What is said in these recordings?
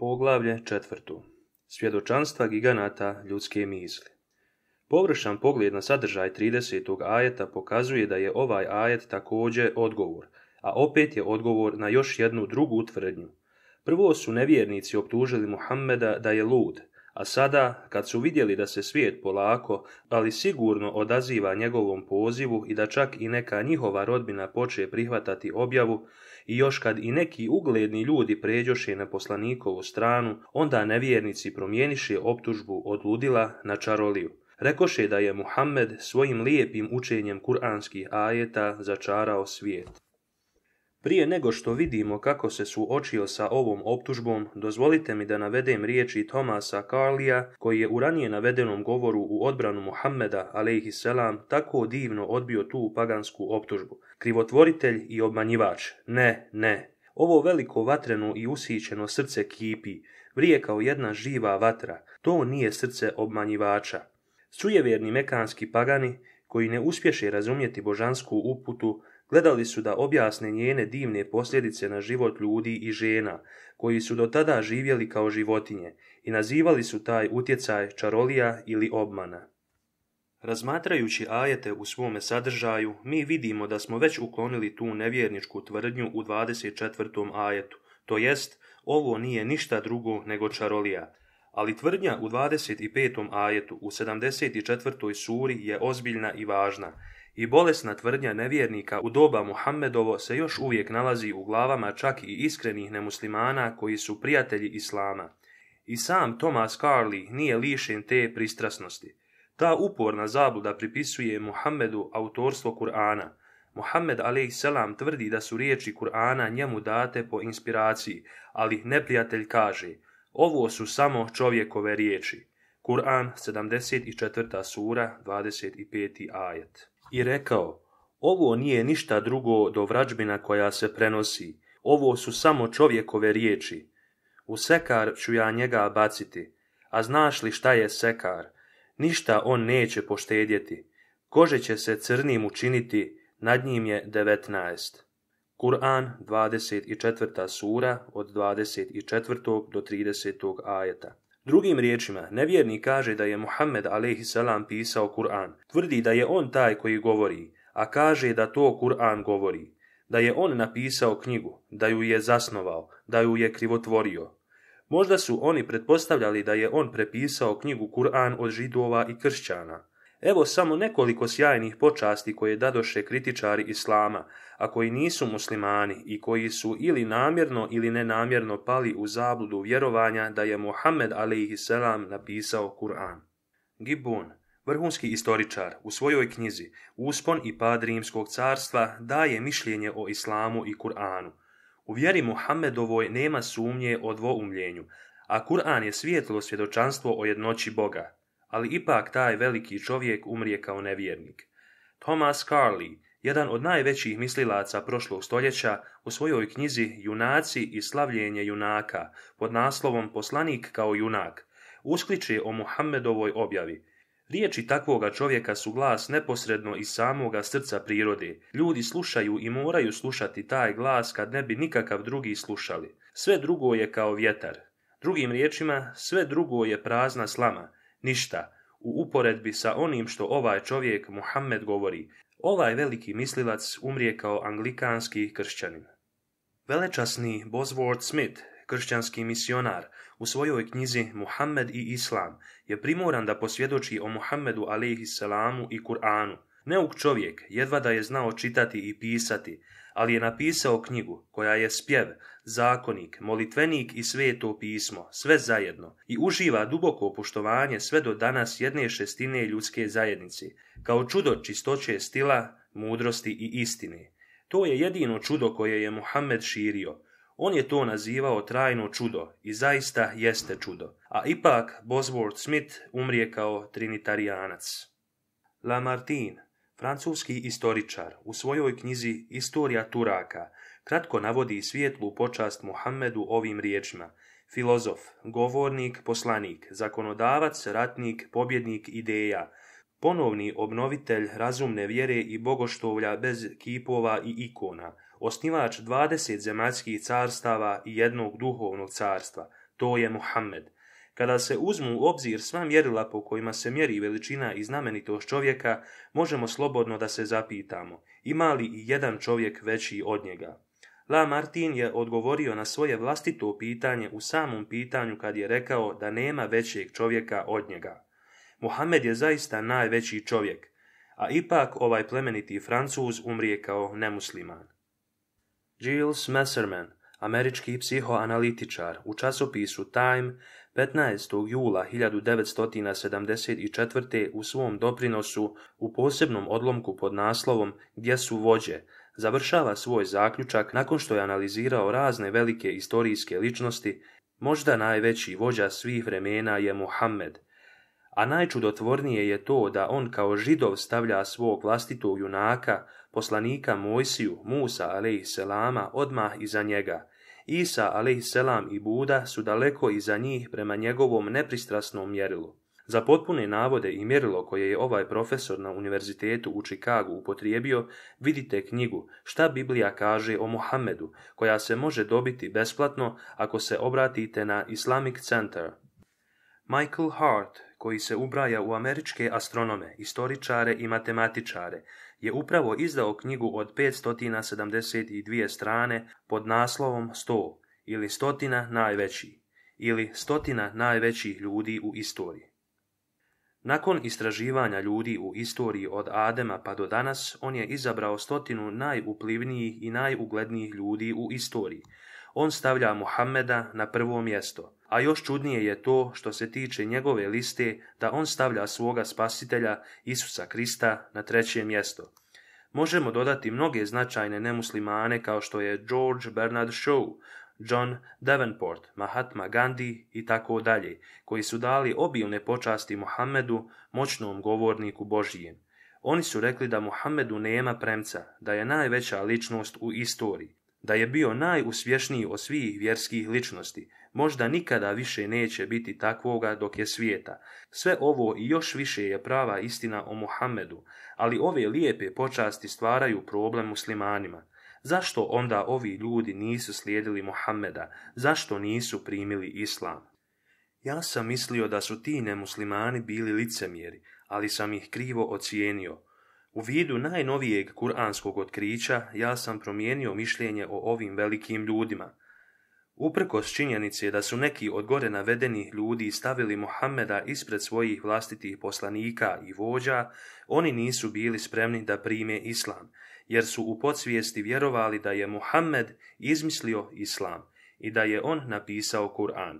Poglavlje četvrtu. Svjedočanstva giganata ljudske misli. Površan pogled na sadržaj 30. ajeta pokazuje da je ovaj ajet također odgovor, a opet je odgovor na još jednu drugu tvrdnju. Prvo su nevjernici optužili Muhammeda da je lud, a sada, kad su vidjeli da se svijet polako, ali sigurno odaziva njegovom pozivu i da čak i neka njihova rodbina poče prihvatati objavu, i još kad i neki ugledni ljudi pređoše na poslanikovu stranu, onda nevjernici promijeniše optužbu od ludila na čaroliju. Rekoše da je Muhammed svojim lijepim učenjem kuranskih ajeta začarao svijet. Prije nego što vidimo kako se suočio sa ovom optužbom, dozvolite mi da navedem riječi Tomasa Karlija, koji je u ranije navedenom govoru u odbranu Muhammeda, a.s., tako divno odbio tu pagansku optužbu. Krivotvoritelj i obmanjivač. Ne, ne. Ovo veliko vatreno i usićeno srce kipi, vrije kao jedna živa vatra. To nije srce obmanjivača. Sujevjerni mekanski pagani, koji ne uspješe razumjeti božansku uputu, Gledali su da objasne njene divne posljedice na život ljudi i žena, koji su do tada živjeli kao životinje, i nazivali su taj utjecaj čarolija ili obmana. Razmatrajući ajete u svome sadržaju, mi vidimo da smo već uklonili tu nevjerničku tvrdnju u 24. ajetu, to jest, ovo nije ništa drugo nego čarolija. Ali tvrdnja u 25. ajetu u 74. suri je ozbiljna i važna, i bolesna tvrdnja nevjernika u doba Muhammedovo se još uvijek nalazi u glavama čak i iskrenih nemuslimana koji su prijatelji Islama. I sam Thomas Carly nije lišen te pristrasnosti. Ta uporna zabluda pripisuje Muhammedu autorstvo Kur'ana. Muhammed a.s. tvrdi da su riječi Kur'ana njemu date po inspiraciji, ali neprijatelj kaže ovo su samo čovjekove riječi. Kur'an 74. sura 25. ajet i rekao, ovo nije ništa drugo do vrađbina koja se prenosi, ovo su samo čovjekove riječi. U sekar ću ja njega baciti, a znaš li šta je sekar? Ništa on neće poštedjeti. Kože će se crnim učiniti, nad njim je devetnaest. Kur'an 24. sura od 24. do 30. ajeta. Drugim riječima, nevjerni kaže da je Muhammed a.s. pisao Kur'an. Tvrdi da je on taj koji govori, a kaže da to Kur'an govori. Da je on napisao knjigu, da ju je zasnovao, da ju je krivotvorio. Možda su oni pretpostavljali da je on prepisao knjigu Kur'an od židova i kršćana. Evo samo nekoliko sjajnih počasti koje dadoše kritičari Islama, a koji nisu muslimani i koji su ili namjerno ili nenamjerno pali u zabludu vjerovanja da je Muhammed a.s. napisao Kur'an. Gibbon, vrhunski istoričar, u svojoj knjizi Uspon i pad Rimskog carstva daje mišljenje o islamu i Kur'anu. U vjeri Muhammedovoj nema sumnje o dvoumljenju, a Kur'an je svijetlo svjedočanstvo o jednoći Boga, ali ipak taj veliki čovjek umrije kao nevjernik. Thomas Carley, jedan od najvećih mislilaca prošlog stoljeća, u svojoj knjizi Junaci i slavljenje junaka pod naslovom Poslanik kao junak, uskliče o Muhammedovoj objavi. Riječi takvoga čovjeka su glas neposredno iz samoga srca prirode. Ljudi slušaju i moraju slušati taj glas kad ne bi nikakav drugi slušali. Sve drugo je kao vjetar. Drugim riječima, sve drugo je prazna slama, ništa, u uporedbi sa onim što ovaj čovjek Muhammed govori, Ovaj veliki mislilac umrije kao anglikanski kršćanin. Velečasni Bosworth Smith, kršćanski misionar, u svojoj knjizi Muhammed i Islam je primoran da posvjedoči o Muhammedu a.s. i Kur'anu. Neuk čovjek jedva da je znao čitati i pisati, ali je napisao knjigu koja je spjev, zakonik, molitvenik i sveto pismo, sve zajedno i uživa duboko poštovanje sve do danas jedne šestine ljudske zajednice, kao čudo čistoće stila, mudrosti i istine. To je jedino čudo koje je Muhammed širio. On je to nazivao trajno čudo i zaista jeste čudo. A ipak Bosworth Smith umrije kao trinitarijanac. Lamartine Francuski istoričar u svojoj knjizi Istorija Turaka kratko navodi svijetlu počast Muhammedu ovim riječima filozof, govornik, poslanik, zakonodavac, ratnik, pobjednik ideja, ponovni obnovitelj razumne vjere i bogoštovlja bez kipova i ikona, osnivač 20 zemaljskih carstava i jednog duhovnog carstva, to je Muhammed – kada se uzmu u obzir sva mjerila po kojima se mjeri veličina i znamenitost čovjeka, možemo slobodno da se zapitamo, ima li i jedan čovjek veći od njega? La Martin je odgovorio na svoje vlastito pitanje u samom pitanju kad je rekao da nema većeg čovjeka od njega. Mohamed je zaista najveći čovjek, a ipak ovaj plemeniti Francuz umrije kao nemusliman. Gilles Messerman, američki psihoanalitičar, u časopisu Time 15. jula 1974. u svom doprinosu u posebnom odlomku pod naslovom Gdje su vođe, završava svoj zaključak nakon što je analizirao razne velike historijske ličnosti, možda najveći vođa svih vremena je Muhammed. A najčudotvornije je to da on kao židov stavlja svog vlastitog junaka, poslanika Mojsiju, Musa selama odmah iza njega – Isa a.s. i Buda su daleko iza njih prema njegovom nepristrasnom mjerilu. Za potpune navode i mjerilo koje je ovaj profesor na univerzitetu u Čikagu upotrijebio, vidite knjigu Šta Biblija kaže o Muhammedu, koja se može dobiti besplatno ako se obratite na Islamic Center. Michael Hart, koji se ubraja u američke astronome, istoričare i matematičare, je upravo izdao knjigu od 572 strane pod naslovom 100 ili stotina najveći ili stotina najvećih ljudi u istoriji. Nakon istraživanja ljudi u istoriji od Adema pa do danas, on je izabrao stotinu najuplivnijih i najuglednijih ljudi u istoriji, on stavlja Muhammeda na prvo mjesto, a još čudnije je to što se tiče njegove liste da on stavlja svoga spasitelja Isusa Krista na treće mjesto. Možemo dodati mnoge značajne nemuslimane kao što je George Bernard Shaw, John Davenport, Mahatma Gandhi i tako dalje, koji su dali obilne počasti Muhammedu, moćnom govorniku Božijem. Oni su rekli da Muhammedu nema premca, da je najveća ličnost u istoriji, da je bio najusvješniji od svih vjerskih ličnosti, možda nikada više neće biti takvoga dok je svijeta. Sve ovo i još više je prava istina o Muhammedu, ali ove lijepe počasti stvaraju problem muslimanima. Zašto onda ovi ljudi nisu slijedili Muhammeda? Zašto nisu primili islam? Ja sam mislio da su ti nemuslimani bili licemjeri, ali sam ih krivo ocijenio. U vidu najnovijeg kuranskog otkrića ja sam promijenio mišljenje o ovim velikim ljudima. Uprkos činjenice da su neki od gore navedenih ljudi stavili Mohameda ispred svojih vlastitih poslanika i vođa, oni nisu bili spremni da prime islam, jer su u podsvijesti vjerovali da je Muhammed izmislio islam i da je on napisao Kur'an.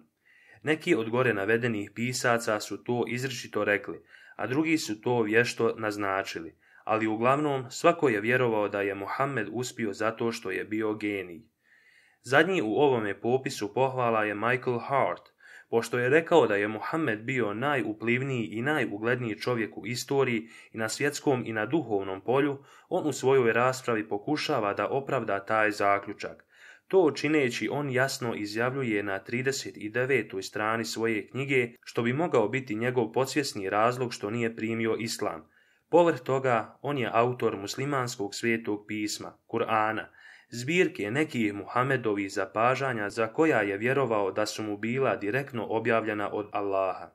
Neki od gore navedenih pisaca su to izričito rekli, a drugi su to vješto naznačili – ali uglavnom svako je vjerovao da je Mohamed uspio zato što je bio genij. Zadnji u ovome popisu pohvala je Michael Hart, pošto je rekao da je Mohamed bio najuplivniji i najugledniji čovjek u istoriji i na svjetskom i na duhovnom polju, on u svojoj raspravi pokušava da opravda taj zaključak. To čineći on jasno izjavljuje na 39. strani svoje knjige, što bi mogao biti njegov podsvjesni razlog što nije primio islam – Povrh toga, on je autor muslimanskog svijetog pisma, Kur'ana, zbirke nekih Muhamedovih zapažanja za koja je vjerovao da su mu bila direktno objavljena od Allaha.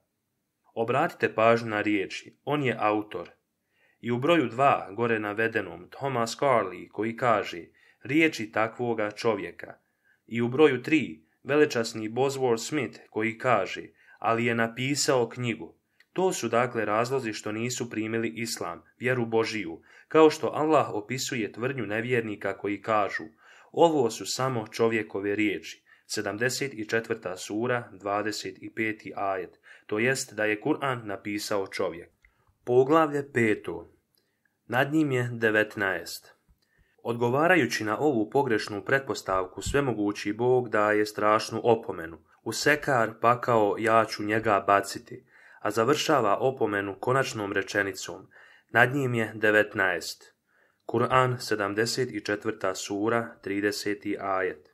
Obratite pažnju na riječi, on je autor. I u broju dva, gore navedenom, Thomas Carly koji kaže riječi takvoga čovjeka. I u broju tri, velečasni Bosworth Smith, koji kaže, ali je napisao knjigu. To su dakle razlozi što nisu primili islam, vjeru Božiju, kao što Allah opisuje tvrdnju nevjernika koji kažu ovo su samo čovjekove riječi. 74. sura, 25. ajet, to jest da je Kur'an napisao čovjek. Poglavlje peto. Nad njim je 19. Odgovarajući na ovu pogrešnu pretpostavku svemogući Bog daje strašnu opomenu. U sekar pakao ja ću njega baciti a završava opomenu konačnom rečenicom. Nad njim je 19. Kur'an 74. sura 30. ajet.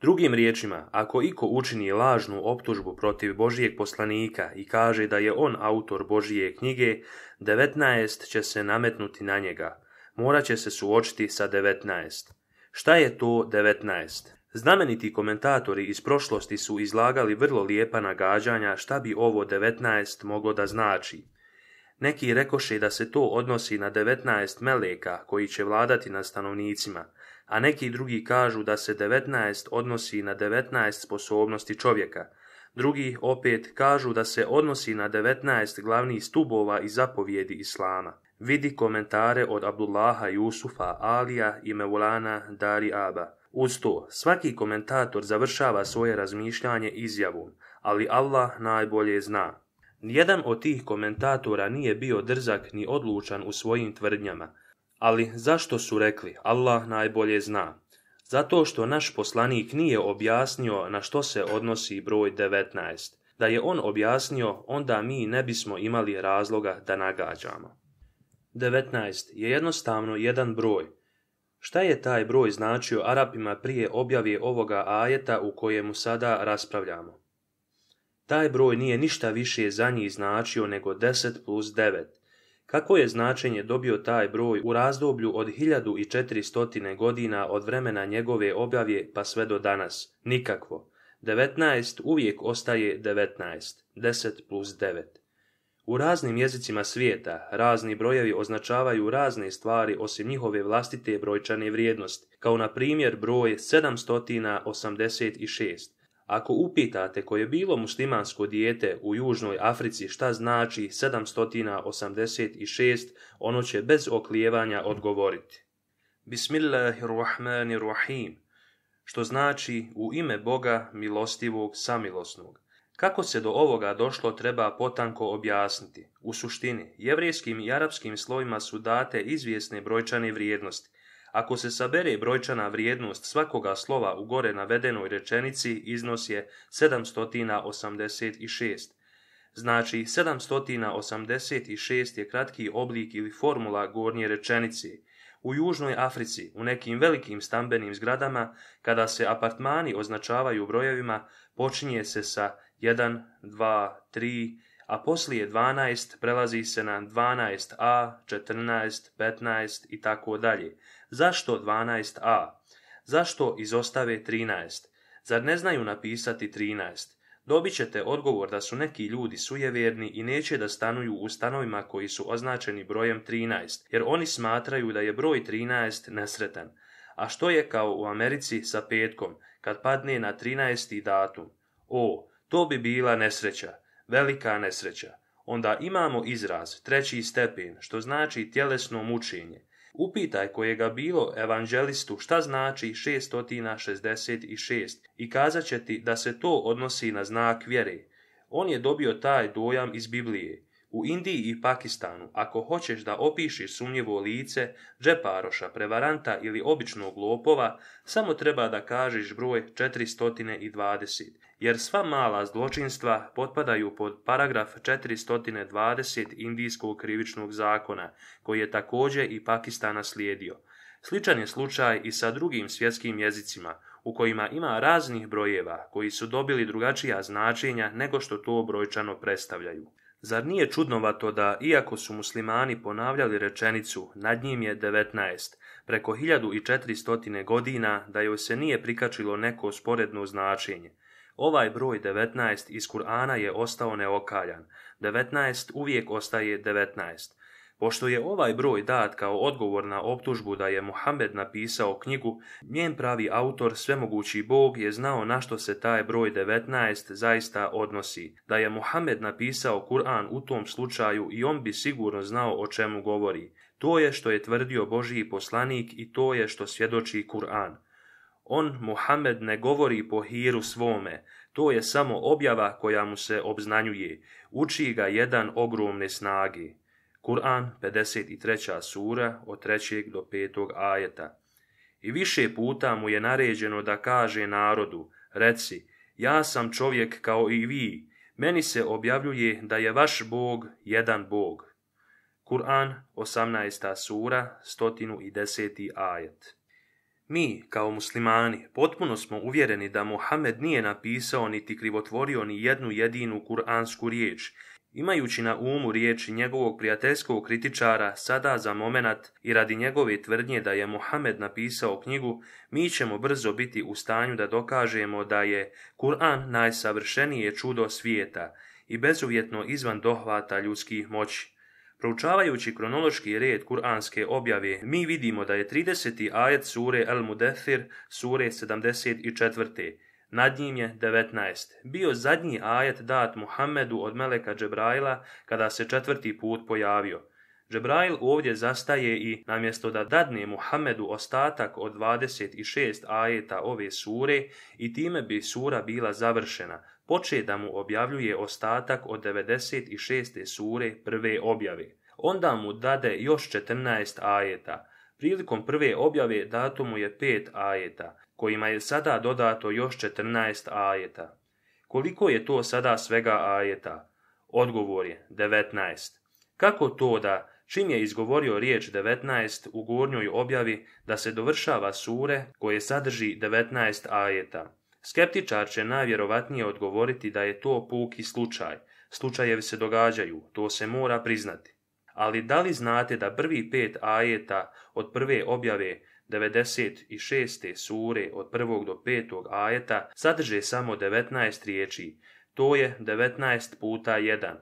Drugim riječima, ako iko učini lažnu optužbu protiv Božijeg poslanika i kaže da je on autor Božije knjige, 19 će se nametnuti na njega. Morat će se suočiti sa 19. Šta je to 19? Znameniti komentatori iz prošlosti su izlagali vrlo lijepa nagađanja šta bi ovo 19 moglo da znači. Neki rekoše da se to odnosi na 19 meleka koji će vladati nad stanovnicima, a neki drugi kažu da se 19 odnosi na 19 sposobnosti čovjeka. Drugi opet kažu da se odnosi na 19 glavnih stubova i zapovjedi Islama. Vidi komentare od Abdullaha Jusufa Alija i Mevulana Dari Aba. Uz to, svaki komentator završava svoje razmišljanje izjavom, ali Allah najbolje zna. Nijedan od tih komentatora nije bio drzak ni odlučan u svojim tvrdnjama, ali zašto su rekli Allah najbolje zna? Zato što naš poslanik nije objasnio na što se odnosi broj 19. Da je on objasnio, onda mi ne bismo imali razloga da nagađamo. 19 je jednostavno jedan broj, Šta je taj broj značio Arapima prije objave ovoga ajeta u kojemu sada raspravljamo? Taj broj nije ništa više za njih značio nego 10 plus 9. Kako je značenje dobio taj broj u razdoblju od 1400 godina od vremena njegove objave pa sve do danas? Nikakvo. 19 uvijek ostaje 19. 10 plus 9. U raznim jezicima svijeta razni brojevi označavaju razne stvari osim njihove vlastite brojčane vrijednosti, kao na primjer broj 786. Ako upitate koje je bilo muslimansko dijete u Južnoj Africi šta znači 786, ono će bez oklijevanja odgovoriti. Bismillahirrahmanirrahim, što znači u ime Boga milostivog samilosnog. Kako se do ovoga došlo treba potanko objasniti. U suštini, jevrijskim i arapskim slovima su date izvjesne brojčane vrijednosti. Ako se sabere brojčana vrijednost svakoga slova u gore navedenoj rečenici iznos je 786. Znači, 786 je kratki oblik ili formula gornje rečenici. U Južnoj Africi, u nekim velikim stambenim zgradama, kada se apartmani označavaju brojevima, počinje se sa 1, 2, 3, a poslije 12 prelazi se na 12a, 14, 15 i tako dalje. Zašto 12a? Zašto izostave 13? Zar ne znaju napisati 13? Dobit ćete odgovor da su neki ljudi sujevjerni i neće da stanuju u stanovima koji su označeni brojem 13, jer oni smatraju da je broj 13 nesretan. A što je kao u Americi sa petkom, kad padne na 13. datum? O, to bi bila nesreća, velika nesreća. Onda imamo izraz treći stepen, što znači tjelesno mučenje. Upitaj kojega bilo evanđelistu šta znači 666 i kazat će ti da se to odnosi na znak vjere. On je dobio taj dojam iz Biblije. U Indiji i Pakistanu, ako hoćeš da opišiš sumnjivo lice, džeparoša, prevaranta ili običnog lopova, samo treba da kažeš broj 420, jer sva mala zločinstva potpadaju pod paragraf 420 Indijskog krivičnog zakona, koji je također i Pakistana slijedio. Sličan je slučaj i sa drugim svjetskim jezicima, u kojima ima raznih brojeva koji su dobili drugačija značenja nego što to brojčano predstavljaju. Zar nije čudnovato da, iako su muslimani ponavljali rečenicu, nad njim je 19, preko 1400 godina da joj se nije prikačilo neko sporedno značenje. Ovaj broj 19 iz Kur'ana je ostao neokaljan. 19 uvijek ostaje 19. Pošto je ovaj broj dat kao odgovor na optužbu da je Muhammed napisao knjigu, njen pravi autor Svemogući Bog je znao na što se taj broj 19 zaista odnosi. Da je Muhammed napisao Kur'an u tom slučaju i on bi sigurno znao o čemu govori. To je što je tvrdio Božiji poslanik i to je što svjedoči Kur'an. On, Muhammed, ne govori po hiru svome, to je samo objava koja mu se obznanjuje, uči ga jedan ogromne snage. Kur'an 53. sura od 3. do 5. ajeta. I više puta mu je naređeno da kaže narodu, reci, ja sam čovjek kao i vi, meni se objavljuje da je vaš Bog jedan Bog. Kur'an 18. sura 110. ajet. Mi, kao muslimani, potpuno smo uvjereni da Mohamed nije napisao niti krivotvorio ni jednu jedinu kuransku riječ, Imajući na umu riječi njegovog prijateljskog kritičara sada za momenat i radi njegove tvrdnje da je Mohamed napisao knjigu, mi ćemo brzo biti u stanju da dokažemo da je Kur'an najsavršenije čudo svijeta i bezuvjetno izvan dohvata ljudskih moći. Proučavajući kronološki red kuranske objave, mi vidimo da je 30. ajet sure El Mudefir sure 74. Nad njim je 19. Bio zadnji ajet dat Muhammedu od Meleka Džebraila kada se četvrti put pojavio. Džebrail ovdje zastaje i namjesto da dadne Muhammedu ostatak od 26 ajeta ove sure i time bi sura bila završena, poče da mu objavljuje ostatak od 96. sure prve objave. Onda mu dade još 14 ajeta. Prilikom prve objave datumu mu je 5 ajeta kojima je sada dodato još 14 ajeta. Koliko je to sada svega ajeta? Odgovor je 19. Kako to da, čim je izgovorio riječ 19 u gornjoj objavi, da se dovršava sure koje sadrži 19 ajeta? Skeptičar će najvjerovatnije odgovoriti da je to puki slučaj. Slučajevi se događaju, to se mora priznati. Ali da li znate da prvi pet ajeta od prve objave 96. sure od 1. do 5. ajeta sadrže samo 19 riječi, to je 19 puta 1.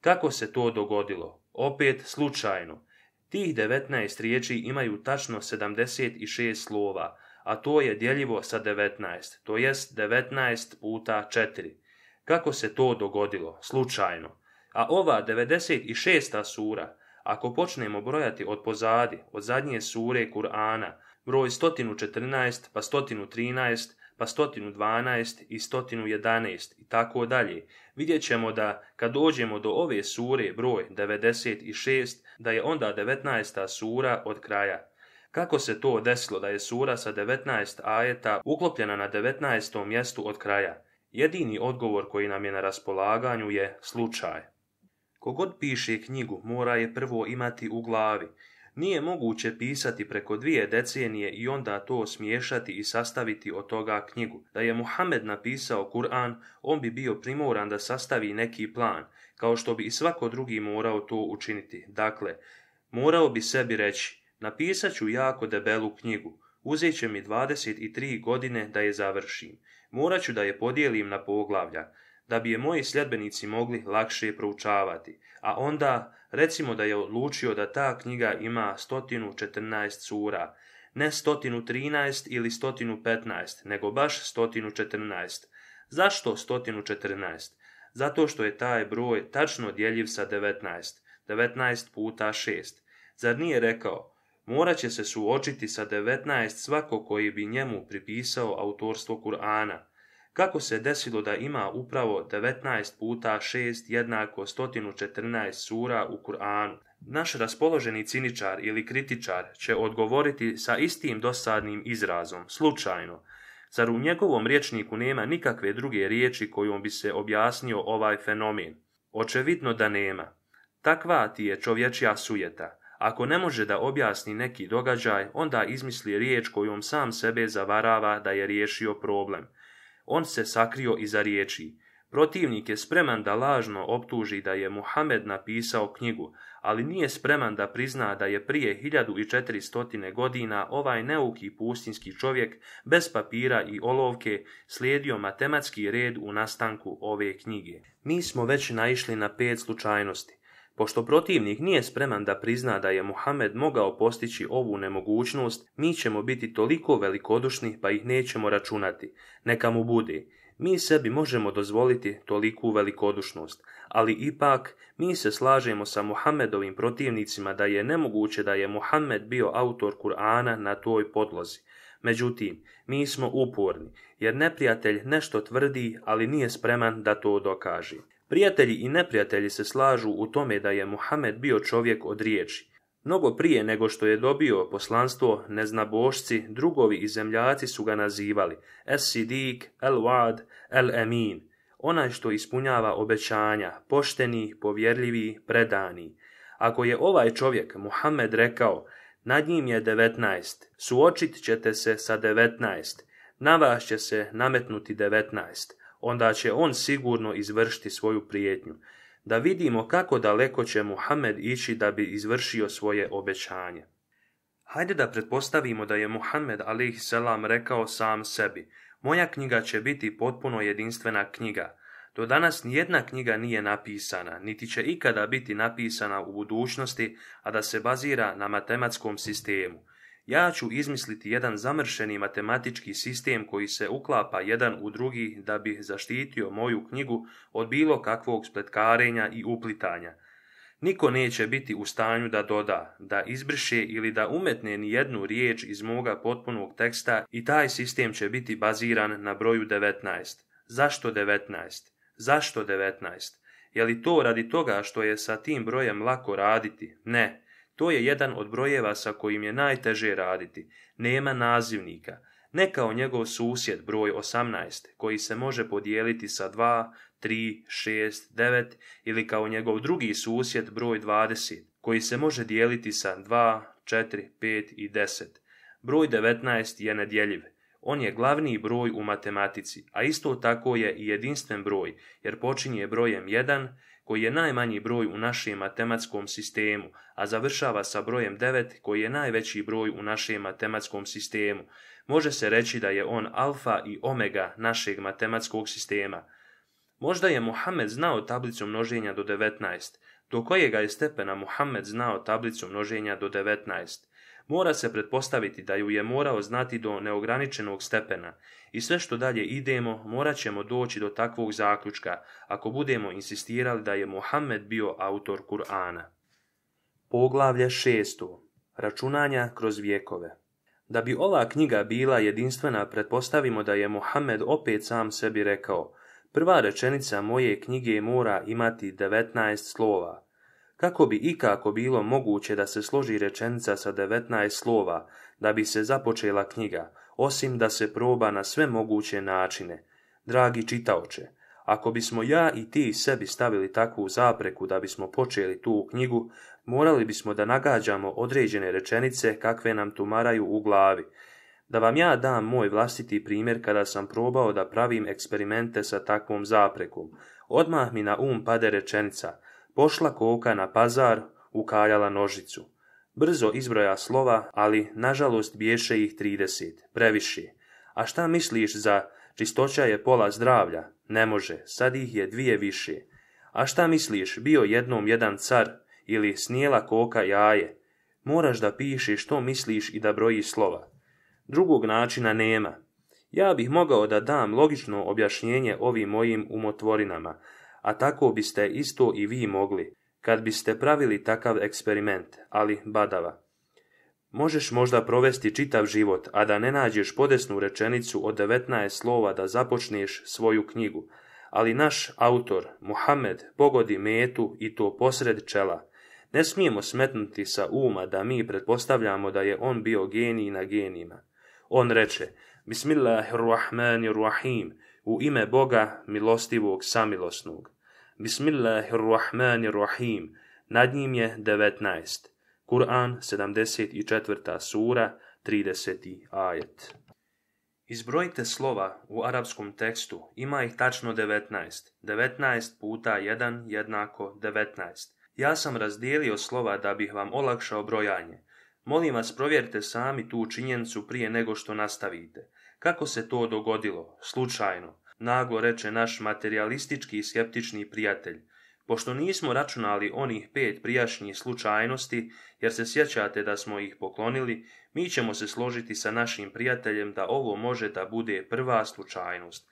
Kako se to dogodilo? Opet slučajno. Tih 19 riječi imaju tačno 76 slova, a to je djeljivo sa 19, to jest 19 puta 4. Kako se to dogodilo? Slučajno. A ova 96. sura, ako počnemo brojati od pozadi, od zadnje sure Kur'ana, broj 114, pa 113, pa 112 i 111 i tako dalje, vidjet ćemo da kad dođemo do ove sure broj 96, da je onda 19. sura od kraja. Kako se to desilo da je sura sa 19 ajeta uklopljena na 19. mjestu od kraja? Jedini odgovor koji nam je na raspolaganju je slučaj. Kogod piše knjigu mora je prvo imati u glavi nije moguće pisati preko dvije decenije i onda to smiješati i sastaviti od toga knjigu. Da je Muhammed napisao Kur'an, on bi bio primoran da sastavi neki plan, kao što bi i svako drugi morao to učiniti. Dakle, morao bi sebi reći, napisat ću jako debelu knjigu, uzet će mi 23 godine da je završim. Morat ću da je podijelim na poglavlja da bi je moji sljedbenici mogli lakše proučavati, a onda recimo da je odlučio da ta knjiga ima 114 sura, ne 113 ili 115, nego baš 114. Zašto 114? Zato što je taj broj tačno djeljiv sa 19, 19 puta 6. Zar nije rekao, morat će se suočiti sa 19 svako koji bi njemu pripisao autorstvo Kur'ana, kako se desilo da ima upravo 19 puta 6 jednako 114 sura u Kur'anu? Naš raspoloženi ciničar ili kritičar će odgovoriti sa istim dosadnim izrazom, slučajno. Zar u njegovom riječniku nema nikakve druge riječi kojom bi se objasnio ovaj fenomen? Očevidno da nema. Takva ti je čovječja sujeta. Ako ne može da objasni neki događaj, onda izmisli riječ kojom sam sebe zavarava da je riješio problem – on se sakrio iza riječi. Protivnik je spreman da lažno optuži da je Muhammed napisao knjigu, ali nije spreman da prizna da je prije 1400 godina ovaj neuki pustinski čovjek bez papira i olovke slijedio matematski red u nastanku ove knjige. Mi smo već naišli na pet slučajnosti. Pošto protivnik nije spreman da prizna da je Muhammed mogao postići ovu nemogućnost, mi ćemo biti toliko velikodušni pa ih nećemo računati. Neka mu budi, Mi sebi možemo dozvoliti toliku velikodušnost, ali ipak mi se slažemo sa Muhammedovim protivnicima da je nemoguće da je Muhammed bio autor Kur'ana na toj podlozi. Međutim, mi smo uporni, jer neprijatelj nešto tvrdi, ali nije spreman da to dokaži. Prijatelji i neprijatelji se slažu u tome da je Muhammed bio čovjek od riječi. Mnogo prije nego što je dobio poslanstvo, neznabošci, drugovi i zemljaci su ga nazivali Es-Sidik, El-Wad, El-Emin, onaj što ispunjava obećanja, pošteni, povjerljivi, predani. Ako je ovaj čovjek Muhammed rekao, nad njim je devetnaest, suočit ćete se sa devetnaest, na vas će se nametnuti devetnaest onda će on sigurno izvršiti svoju prijetnju. Da vidimo kako daleko će Muhammed ići da bi izvršio svoje obećanje. Hajde da pretpostavimo da je Muhammed a.s. rekao sam sebi, moja knjiga će biti potpuno jedinstvena knjiga. Do danas nijedna knjiga nije napisana, niti će ikada biti napisana u budućnosti, a da se bazira na matematskom sistemu. Ja ću izmisliti jedan zamršeni matematički sistem koji se uklapa jedan u drugi da bi zaštitio moju knjigu od bilo kakvog spletkarenja i uplitanja. Niko neće biti u stanju da doda, da izbriše ili da umetne ni jednu riječ iz moga potpunog teksta i taj sistem će biti baziran na broju 19. Zašto 19? Zašto 19? Je li to radi toga što je sa tim brojem lako raditi? Ne. To je jedan od brojeva sa kojim je najteže raditi. Nema nazivnika. Ne kao njegov susjed broj 18 koji se može podijeliti sa 2, 3, 6, 9 ili kao njegov drugi susjed broj 20 koji se može dijeliti sa 2, 4, 5 i 10. Broj 19 je nedjeljiv. On je glavni broj u matematici, a isto tako je i jedinstven broj, jer počinje brojem 1 koji je najmanji broj u našem matematskom sistemu, a završava sa brojem 9 koji je najveći broj u našem matematskom sistemu. Može se reći da je on alfa i omega našeg matematskog sistema. Možda je Muhammed znao tablicu množenja do 19, do kojega je stepena Muhammed znao tablicu množenja do 19 mora se pretpostaviti da ju je morao znati do neograničenog stepena i sve što dalje idemo morat ćemo doći do takvog zaključka ako budemo insistirali da je Muhammed bio autor Kur'ana. Poglavlje šesto. Računanja kroz vjekove. Da bi ova knjiga bila jedinstvena, pretpostavimo da je Mohamed opet sam sebi rekao Prva rečenica moje knjige mora imati 19 slova kako bi ikako bilo moguće da se složi rečenica sa 19 slova, da bi se započela knjiga, osim da se proba na sve moguće načine. Dragi čitaoče, ako bismo ja i ti sebi stavili takvu zapreku da bismo počeli tu knjigu, morali bismo da nagađamo određene rečenice kakve nam tumaraju u glavi. Da vam ja dam moj vlastiti primjer kada sam probao da pravim eksperimente sa takvom zaprekom. Odmah mi na um pade rečenica – Pošla koka na pazar, ukaljala nožicu. Brzo izbroja slova, ali nažalost biješe ih trideset, previše. A šta misliš za čistoća je pola zdravlja? Ne može, sad ih je dvije više. A šta misliš, bio jednom jedan car ili snijela koka jaje? Moraš da piši što misliš i da broji slova. Drugog načina nema. Ja bih mogao da dam logično objašnjenje ovim mojim umotvorinama, a tako biste isto i vi mogli, kad biste pravili takav eksperiment, ali badava. Možeš možda provesti čitav život, a da ne nađeš podesnu rečenicu od 19 slova da započneš svoju knjigu, ali naš autor, Muhammed, pogodi metu i to posred čela. Ne smijemo smetnuti sa uma da mi pretpostavljamo da je on bio genij na genijima. On reče, Bismillahirrahmanirrahim, u ime Boga milostivog samilosnog. Bismillahirrahmanirrahim. Nad njim je 19. Kur'an 74. sura 30. ajet. Izbrojite slova u arapskom tekstu, ima ih tačno 19. 19 puta jedan, jednako 19. Ja sam razdijelio slova da bih vam olakšao brojanje. Molim vas provjerite sami tu činjenicu prije nego što nastavite. Kako se to dogodilo? Slučajno. Naglo reče naš materialistički i skeptični prijatelj. Pošto nismo računali onih pet prijašnjih slučajnosti, jer se sjećate da smo ih poklonili, mi ćemo se složiti sa našim prijateljem da ovo može da bude prva slučajnost.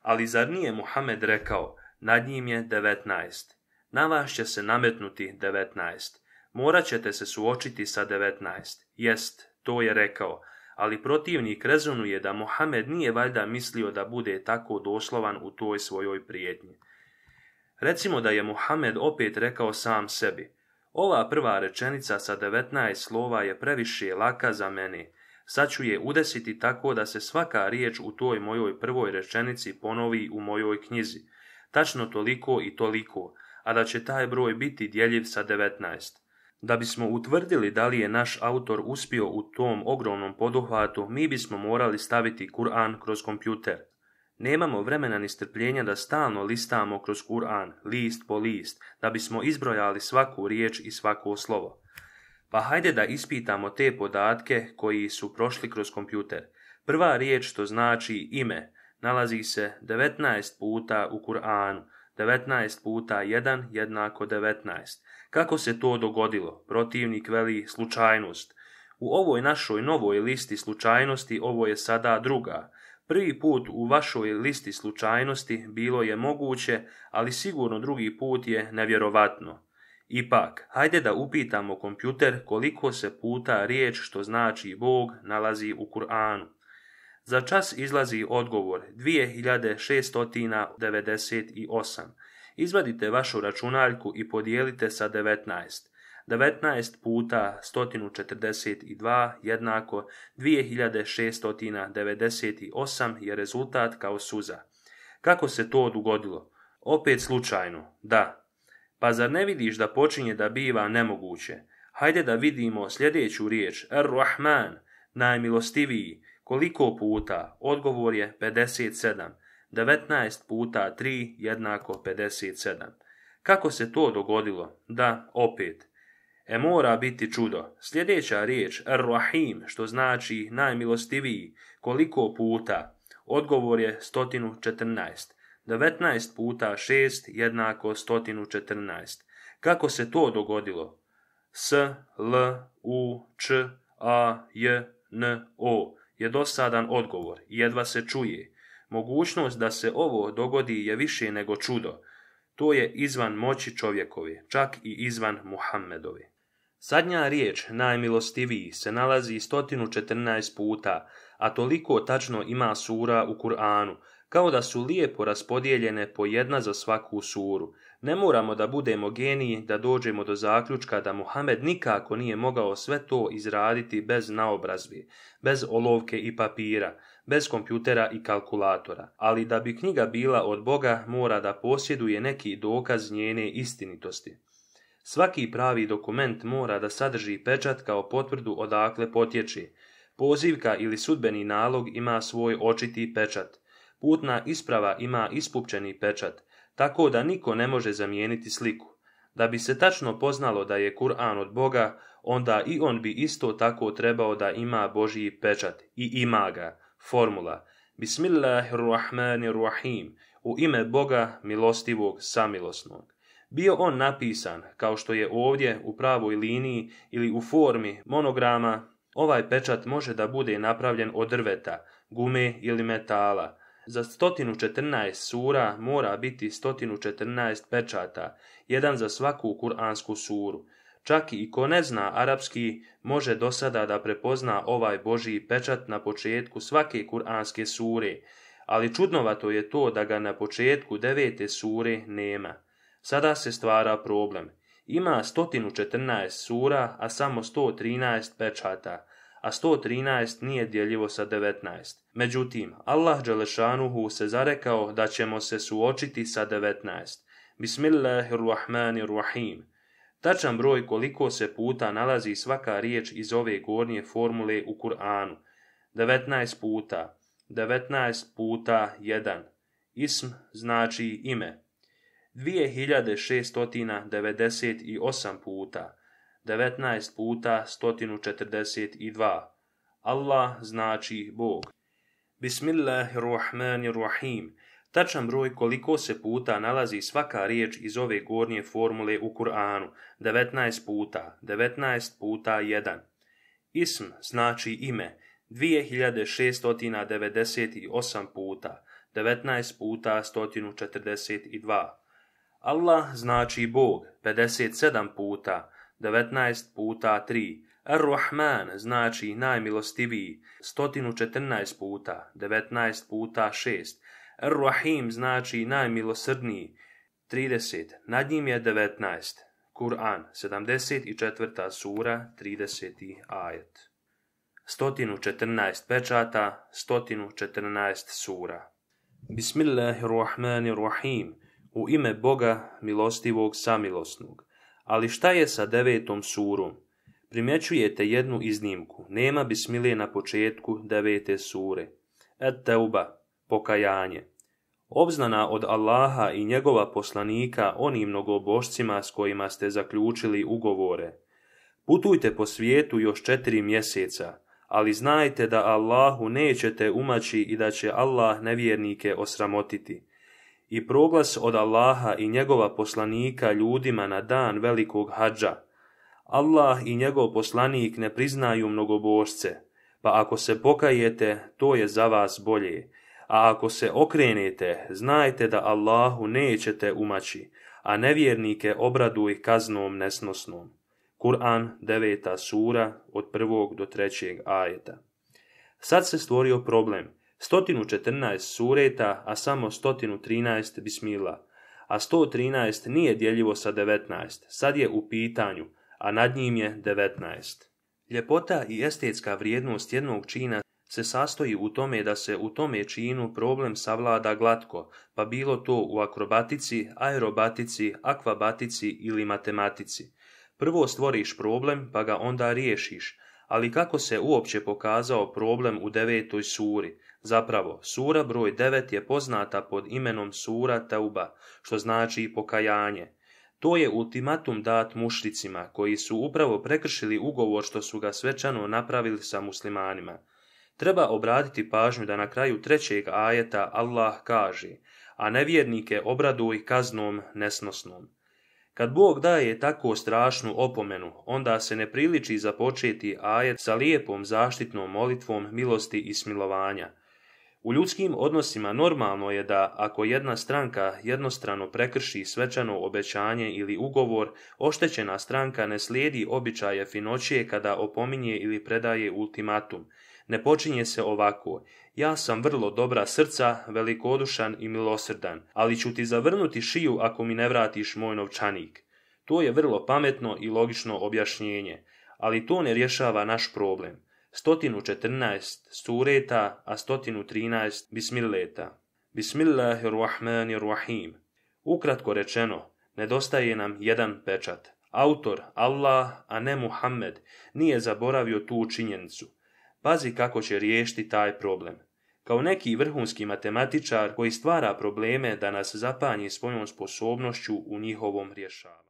Ali zar nije Muhammed rekao, nad njim je devetnaest, Na vas će se nametnuti devetnaest, Morat ćete se suočiti sa devetnaest. Jest, to je rekao, ali protivnik rezonuje da Mohamed nije valjda mislio da bude tako doslovan u toj svojoj prijetnji. Recimo da je Mohamed opet rekao sam sebi, ova prva rečenica sa 19 slova je previše laka za mene, sad ću je udesiti tako da se svaka riječ u toj mojoj prvoj rečenici ponovi u mojoj knjizi, tačno toliko i toliko, a da će taj broj biti djeljiv sa 19. Da bismo utvrdili da li je naš autor uspio u tom ogromnom poduhvatu, mi bismo morali staviti Kur'an kroz kompjuter. Nemamo vremena ni strpljenja da stalno listamo kroz Kur'an, list po list, da bismo izbrojali svaku riječ i svako slovo. Pa hajde da ispitamo te podatke koji su prošli kroz kompjuter. Prva riječ što znači ime nalazi se 19 puta u Kur'anu. 19 puta 1 jednako 19. Kako se to dogodilo? Protivnik veli slučajnost. U ovoj našoj novoj listi slučajnosti ovo je sada druga. Prvi put u vašoj listi slučajnosti bilo je moguće, ali sigurno drugi put je nevjerovatno. Ipak, hajde da upitamo kompjuter koliko se puta riječ što znači Bog nalazi u Kur'anu. Za čas izlazi odgovor 2698. Izvadite vašu računaljku i podijelite sa 19. 19 puta 142 jednako 2698 je rezultat kao suza. Kako se to dogodilo? Opet slučajno, da. Pa zar ne vidiš da počinje da biva nemoguće? Hajde da vidimo sljedeću riječ, Ar-Rahman, najmilostiviji, koliko puta? Odgovor je 57. 19 puta 3 jednako 57. Kako se to dogodilo? Da, opet. E mora biti čudo. Sljedeća riječ, Ar-Rahim, što znači najmilostiviji, koliko puta? Odgovor je 114. 19 puta 6 jednako 114. Kako se to dogodilo? S, L, U, Č, A, J, N, O je dosadan odgovor, jedva se čuje. Mogućnost da se ovo dogodi je više nego čudo. To je izvan moći čovjekovi čak i izvan Muhammedovi. Sadnja riječ najmilostiviji se nalazi 114 puta, a toliko tačno ima sura u Kur'anu, kao da su lijepo raspodijeljene po jedna za svaku suru. Ne moramo da budemo geniji da dođemo do zaključka da Muhammed nikako nije mogao sve to izraditi bez naobrazbe, bez olovke i papira, bez kompjutera i kalkulatora, ali da bi knjiga bila od Boga mora da posjeduje neki dokaz njene istinitosti. Svaki pravi dokument mora da sadrži pečat kao potvrdu odakle potječe. Pozivka ili sudbeni nalog ima svoj očiti pečat. Putna isprava ima ispupčeni pečat, tako da niko ne može zamijeniti sliku. Da bi se tačno poznalo da je Kur'an od Boga, onda i on bi isto tako trebao da ima Božiji pečat i ima ga. Formula Bismillahirrahmanirrahim U ime Boga milostivog samilosnog. Bio on napisan, kao što je ovdje u pravoj liniji ili u formi monograma, ovaj pečat može da bude napravljen od drveta, gume ili metala. Za 114 sura mora biti 114 pečata, jedan za svaku kuransku suru. Čak i ko ne zna arapski može do sada da prepozna ovaj Božiji pečat na početku svake kuranske sure, ali čudnovato je to da ga na početku devete sure nema. Sada se stvara problem. Ima 114 sura, a samo 113 pečata, a 113 nije djeljivo sa 19. Međutim, Allah Đelešanuhu se zarekao da ćemo se suočiti sa 19. Bismillahirrahmanirrahim. Tačan broj koliko se puta nalazi svaka riječ iz ove gornje formule u Kur'anu. 19 puta. 19 puta 1. Ism znači ime. 2698 puta. 19 puta 142. Allah znači Bog. Bismillahirrahmanirrahim. Tačan broj koliko se puta nalazi svaka riječ iz ove gornje formule u Kur'anu, 19 puta, 19 puta 1. Ism znači ime, 2698 puta, 19 puta 142. Allah znači Bog, 57 puta, 19 puta 3. Ar-Rahman znači najmilostiviji, 114 puta, 19 puta 6. Ar-Rahim znači najmilosrdniji, 30, nad njim je 19. Kur'an, 74. sura, 30. ajet. 114 pečata, 114 sura. Bismillahirrahmanirrahim. U ime Boga, milostivog, samilosnog. Ali šta je sa devetom surom? Primjećujete jednu iznimku. Nema bismile na početku devete sure. Et teuba, pokajanje obznana od Allaha i njegova poslanika onim mnogobošcima s kojima ste zaključili ugovore. Putujte po svijetu još četiri mjeseca, ali znajte da Allahu nećete umaći i da će Allah nevjernike osramotiti. I proglas od Allaha i njegova poslanika ljudima na dan velikog hađa. Allah i njegov poslanik ne priznaju mnogobošce, pa ako se pokajete, to je za vas bolje a ako se okrenete, znajte da Allahu nećete umaći, a nevjernike obraduj kaznom nesnosnom. Kur'an, 9. sura, od 1. do 3. ajeta. Sad se stvorio problem. 114 sureta, a samo 113 bismila, a 113 nije djeljivo sa 19, sad je u pitanju, a nad njim je 19. Ljepota i estetska vrijednost jednog čina se sastoji u tome da se u tome činu problem savlada glatko, pa bilo to u akrobatici, aerobatici, akvabatici ili matematici. Prvo stvoriš problem, pa ga onda riješiš, ali kako se uopće pokazao problem u devetoj suri? Zapravo, sura broj 9 je poznata pod imenom sura Tauba, što znači pokajanje. To je ultimatum dat mušticima koji su upravo prekršili ugovor što su ga svečano napravili sa muslimanima. Treba obratiti pažnju da na kraju trećeg ajeta Allah kaže a nevjernike obraduj kaznom nesnosnom. Kad Bog daje tako strašnu opomenu, onda se ne priliči započeti ajet sa lijepom zaštitnom molitvom milosti i smilovanja. U ljudskim odnosima normalno je da ako jedna stranka jednostrano prekrši svečano obećanje ili ugovor, oštećena stranka ne slijedi običaje finoće kada opominje ili predaje ultimatum – ne počinje se ovako. Ja sam vrlo dobra srca, velikodušan i milosrdan, ali ću ti zavrnuti šiju ako mi ne vratiš moj novčanik. To je vrlo pametno i logično objašnjenje, ali to ne rješava naš problem. 114 sureta, a 113 bismileta. Bismillahirrahmanirrahim. Ukratko rečeno, nedostaje nam jedan pečat. Autor, Allah, a ne Muhammed, nije zaboravio tu činjenicu pazi kako će riješiti taj problem. Kao neki vrhunski matematičar koji stvara probleme da nas zapanji svojom sposobnošću u njihovom rješavanju.